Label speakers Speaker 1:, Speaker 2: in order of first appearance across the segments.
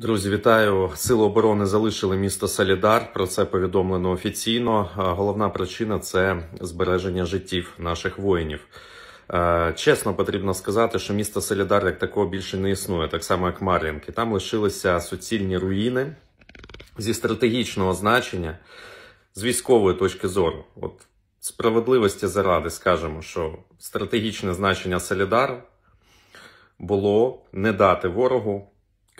Speaker 1: Друзі, вітаю! Сили оборони залишили місто Солідар. Про це повідомлено офіційно. Головна причина це збереження життів наших воїнів. Е, чесно, потрібно сказати, що місто Солідар як такого більше не існує, так само як Мар'їнки. Там лишилися суцільні руїни зі стратегічного значення, з військової точки зору. От справедливості заради, скажемо, що стратегічне значення Солідару було не дати ворогу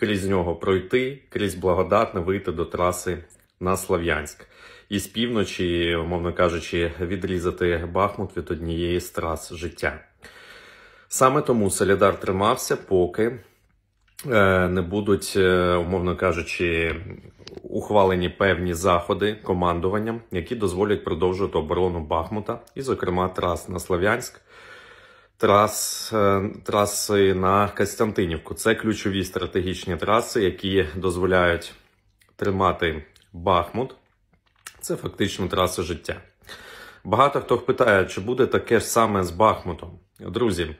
Speaker 1: крізь нього пройти, крізь благодатне вийти до траси на Слав'янськ. І з півночі, умовно кажучи, відрізати Бахмут від однієї з трас життя. Саме тому Солідар тримався, поки е, не будуть, е, умовно кажучи, ухвалені певні заходи командуванням, які дозволять продовжувати оборону Бахмута, і, зокрема, трас на Слав'янськ трас, е, траси на Костянтинівку. Це ключові стратегічні траси, які дозволяють тримати Бахмут. Це фактично траса життя. Багато хто питає, чи буде таке ж саме з Бахмутом. Друзі,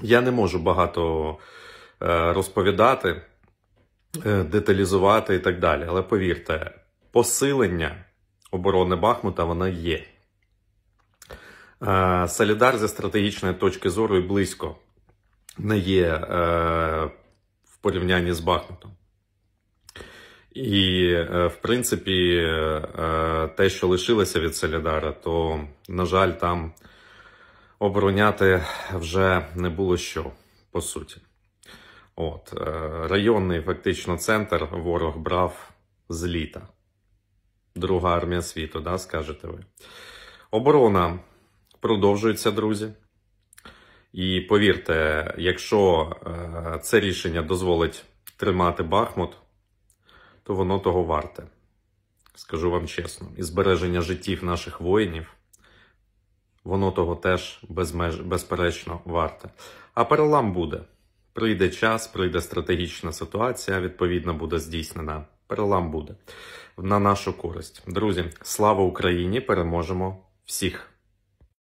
Speaker 1: я не можу багато е, розповідати, е, деталізувати і так далі. Але повірте, посилення оборони Бахмута вона є. Е, Солідар зі стратегічної точки зору і близько не є е, в порівнянні з Бахмутом. І, е, в принципі, е, те, що лишилося від Солідара, то, на жаль, там обороняти вже не було що по суті. От, е, Районний фактично центр ворог брав з літа. Друга армія світу, да, скажете ви. Оборона продовжується, друзі. І повірте, якщо е, це рішення дозволить тримати Бахмут, то воно того варте. Скажу вам чесно, і збереження життів наших воїнів, воно того теж безмеж... безперечно варте. А перелам буде. Прийде час, прийде стратегічна ситуація, відповідно, буде здійснена. Перелам буде на нашу користь. Друзі, слава Україні! Переможемо всіх!